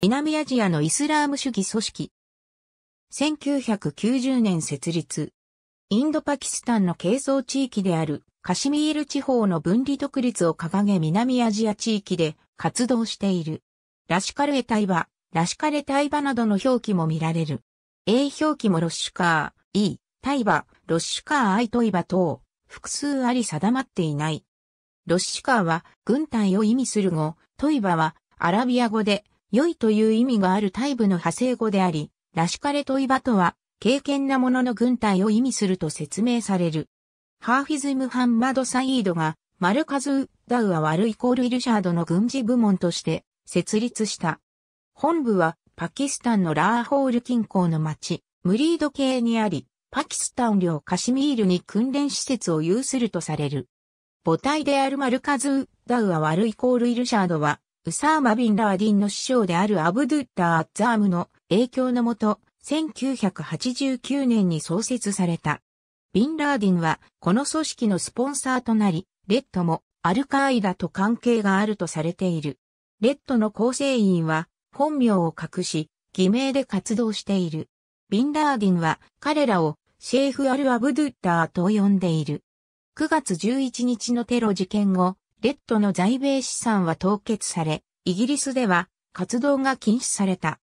南アジアのイスラーム主義組織。1990年設立。インドパキスタンの係争地域であるカシミール地方の分離独立を掲げ南アジア地域で活動している。ラシカルエタイバ、ラシカレタイバなどの表記も見られる。A 表記もロッシュカー、E、タイバ、ロッシュカーアイトイバ等、複数あり定まっていない。ロッシュカーは軍隊を意味する語、トイバはアラビア語で良いという意味があるタイ部の派生語であり、ラシカレトイバとは、敬虔な者の軍隊を意味すると説明される。ハーフィズ・ムハンマド・サイードが、マルカズ・ウッダウア・ワルイコール・イルシャードの軍事部門として設立した。本部は、パキスタンのラーホール近郊の町、ムリード系にあり、パキスタン領カシミールに訓練施設を有するとされる。母体であるマルカズ・ウッダウア・ワルイコール・イルシャードは、ウサーマ・ビン・ラーディンの師匠であるアブドゥッダー・アッザームの影響のもと、1989年に創設された。ビン・ラーディンは、この組織のスポンサーとなり、レッドもアルカーイダと関係があるとされている。レッドの構成員は、本名を隠し、偽名で活動している。ビン・ラーディンは、彼らを、シェーフ・アル・アブドゥッダーと呼んでいる。9月11日のテロ事件後、レッドの在米資産は凍結され、イギリスでは活動が禁止された。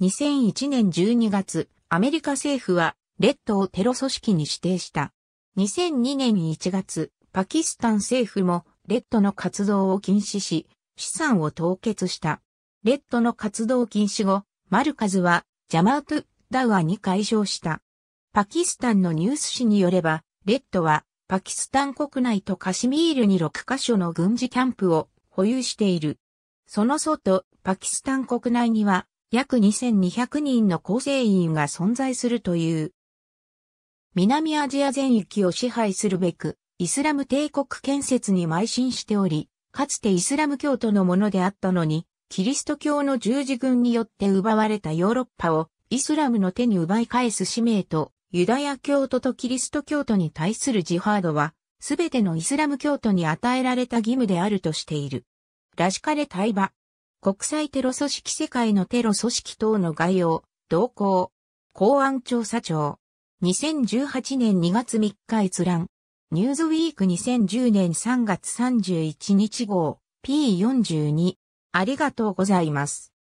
2001年12月、アメリカ政府はレッドをテロ組織に指定した。2002年1月、パキスタン政府もレッドの活動を禁止し、資産を凍結した。レッドの活動禁止後、マルカズはジャマート・ダウアに解消した。パキスタンのニュース誌によれば、レッドはパキスタン国内とカシミールに6カ所の軍事キャンプを保有している。その外、パキスタン国内には約2200人の構成員が存在するという。南アジア全域を支配するべく、イスラム帝国建設に邁進しており、かつてイスラム教徒のものであったのに、キリスト教の十字軍によって奪われたヨーロッパをイスラムの手に奪い返す使命とユダヤ教徒とキリスト教徒に対するジハードは、すべてのイスラム教徒に与えられた義務であるとしている。ラシカレ・対話。国際テロ組織世界のテロ組織等の概要、同行。公安調査庁。2018年2月3日閲覧。ニューズウィーク2010年3月31日号 P42。ありがとうございます。